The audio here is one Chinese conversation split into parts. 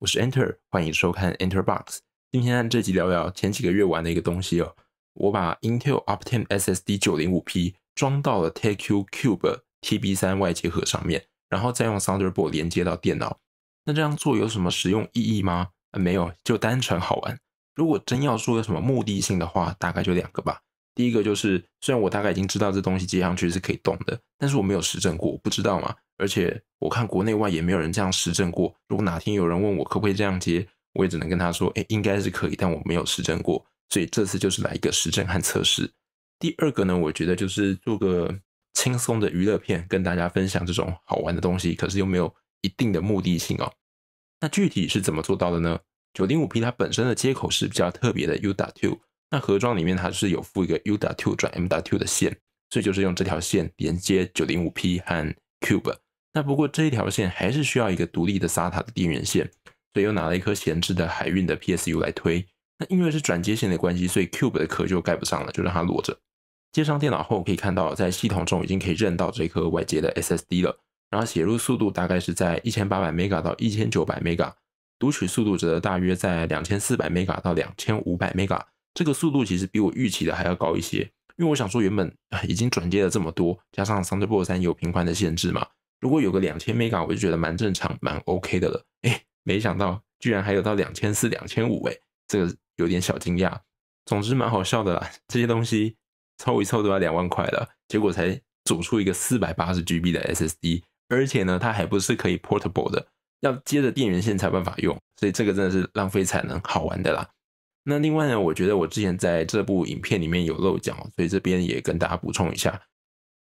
我是 Enter，欢迎收看 Enter Box。今天这集聊聊前几个月玩的一个东西哦。我把 Intel Optane SSD 九零五 P 装到了 Techu Cube TB 三外接盒上面，然后再用 Thunderbolt 连接到电脑。那这样做有什么实用意义吗？没有，就单纯好玩。如果真要说有什么目的性的话，大概就两个吧。第一个就是，虽然我大概已经知道这东西接上去是可以动的，但是我没有实证过，我不知道嘛。而且我看国内外也没有人这样实证过。如果哪天有人问我可不可以这样接，我也只能跟他说：哎，应该是可以，但我没有实证过，所以这次就是来一个实证和测试。第二个呢，我觉得就是做个轻松的娱乐片，跟大家分享这种好玩的东西，可是又没有一定的目的性哦。那具体是怎么做到的呢？九零五 P 它本身的接口是比较特别的 UW2，那盒装里面它是有附一个 UW2 转 MW2 的线，所以就是用这条线连接九零五 P 和 Cube。那不过这一条线还是需要一个独立的 SATA 的电源线，所以又拿了一颗闲置的海运的 PSU 来推。那因为是转接线的关系，所以 Cube 的壳就盖不上了，就让它裸着。接上电脑后，可以看到在系统中已经可以认到这颗外接的 SSD 了。然后写入速度大概是在一千八百 mega 到一千九百 mega，读取速度则大约在两千四百 mega 到两千五百 mega。这个速度其实比我预期的还要高一些，因为我想说原本已经转接了这么多，加上 Thunderbolt 三有频宽的限制嘛。如果有个两千 mega，我就觉得蛮正常、蛮 OK 的了。哎，没想到居然还有到两千四、两千五，哎，这个有点小惊讶。总之蛮好笑的啦，这些东西凑一凑都要两万块了，结果才组出一个四百八十 GB 的 SSD，而且呢，它还不是可以 portable 的，要接着电源线才办法用。所以这个真的是浪费产能，好玩的啦。那另外呢，我觉得我之前在这部影片里面有漏讲，所以这边也跟大家补充一下。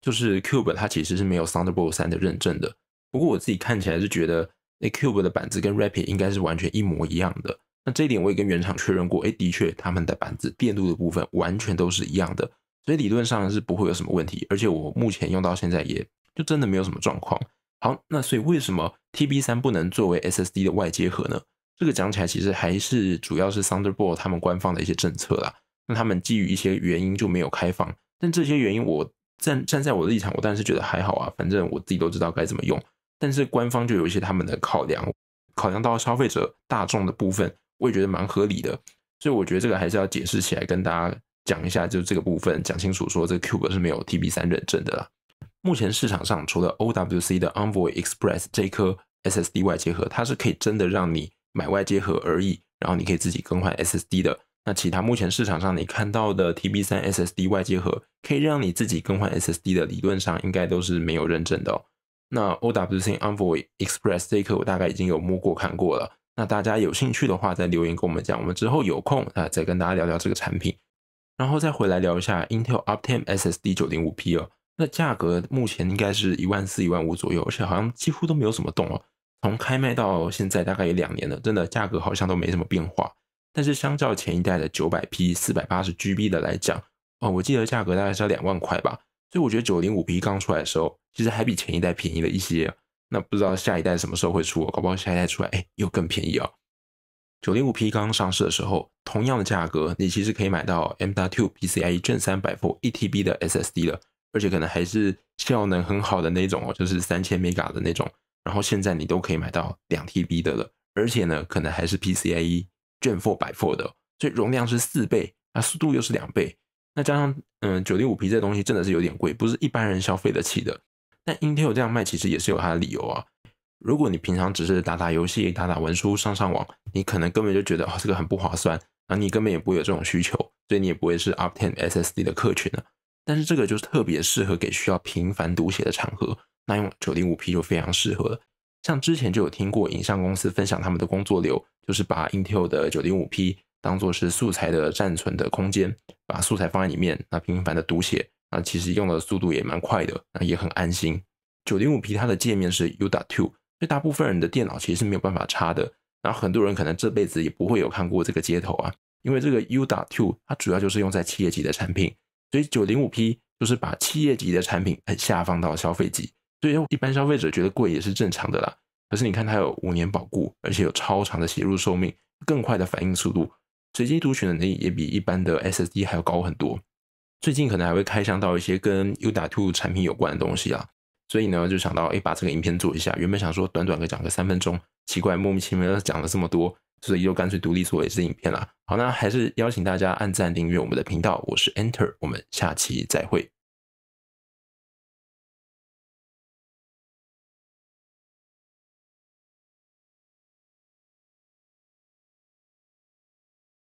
就是 Cube 它其实是没有 Thunderbolt 三的认证的，不过我自己看起来是觉得那 Cube 的板子跟 Rapid 应该是完全一模一样的，那这一点我也跟原厂确认过，哎，的确他们的板子电路的部分完全都是一样的，所以理论上是不会有什么问题，而且我目前用到现在也就真的没有什么状况。好，那所以为什么 TB 三不能作为 SSD 的外接盒呢？这个讲起来其实还是主要是 Thunderbolt 他们官方的一些政策啦，那他们基于一些原因就没有开放，但这些原因我。站站在我的立场，我当然是觉得还好啊，反正我自己都知道该怎么用。但是官方就有一些他们的考量，考量到消费者大众的部分，我也觉得蛮合理的。所以我觉得这个还是要解释起来跟大家讲一下，就是这个部分讲清楚，说这个 Cube 是没有 TB 三认证的。啦。目前市场上除了 OWC 的 Envoy Express 这颗 SSD 外接盒，它是可以真的让你买外接盒而已，然后你可以自己更换 SSD 的。那其他目前市场上你看到的 TB 三 SSD 外接盒，可以让你自己更换 SSD 的，理论上应该都是没有认证的。哦。那 OWC e n v o y Express 这个我大概已经有摸过看过了。那大家有兴趣的话，再留言跟我们讲，我们之后有空啊再跟大家聊聊这个产品。然后再回来聊一下 Intel Optane SSD 九零五 P 哦，那价格目前应该是一万四一万五左右，而且好像几乎都没有什么动哦。从开卖到现在大概有两年了，真的价格好像都没什么变化。但是相较前一代的九百 P 四百八十 GB 的来讲，哦，我记得价格大概是要两万块吧。所以我觉得九零五 P 刚出来的时候，其实还比前一代便宜了一些。那不知道下一代什么时候会出，搞不好下一代出来，哎，又更便宜哦。九零五 P 刚上市的时候，同样的价格，你其实可以买到 M. t w P C I E 正三百 Four 一 T B 的 S S D 了，而且可能还是效能很好的那种哦，就是三千 mega 的那种。然后现在你都可以买到两 T B 的了，而且呢，可能还是 P C I E。卷或百 f o 的，所以容量是四倍，那速度又是两倍，那加上嗯九零五 P 这东西真的是有点贵，不是一般人消费得起的。但 Intel 这样卖其实也是有它的理由啊。如果你平常只是打打游戏、打打文书、上上网，你可能根本就觉得哦这个很不划算啊，你根本也不会有这种需求，所以你也不会是 UpTen SSD 的客群啊。但是这个就是特别适合给需要频繁读写的场合，那用九零五 P 就非常适合了。像之前就有听过影像公司分享他们的工作流，就是把 Intel 的 905P 当做是素材的暂存的空间，把素材放在里面，那频繁的读写，那其实用的速度也蛮快的，那也很安心。905P 它的界面是 U w 2，所以大部分人的电脑其实是没有办法插的。然后很多人可能这辈子也不会有看过这个接头啊，因为这个 U w 2它主要就是用在企业级的产品，所以 905P 就是把企业级的产品下放到消费级。对，一般消费者觉得贵也是正常的啦。可是你看，它有五年保固，而且有超长的写入寿命，更快的反应速度，随机读取能力也比一般的 SSD 还要高很多。最近可能还会开箱到一些跟 U 盘 Two 产品有关的东西啦。所以呢，就想到哎，把这个影片做一下。原本想说短短的讲个三分钟，奇怪，莫名其妙讲了这么多，所以就干脆独立做一支影片啦。好，那还是邀请大家按赞订阅我们的频道。我是 Enter，我们下期再会。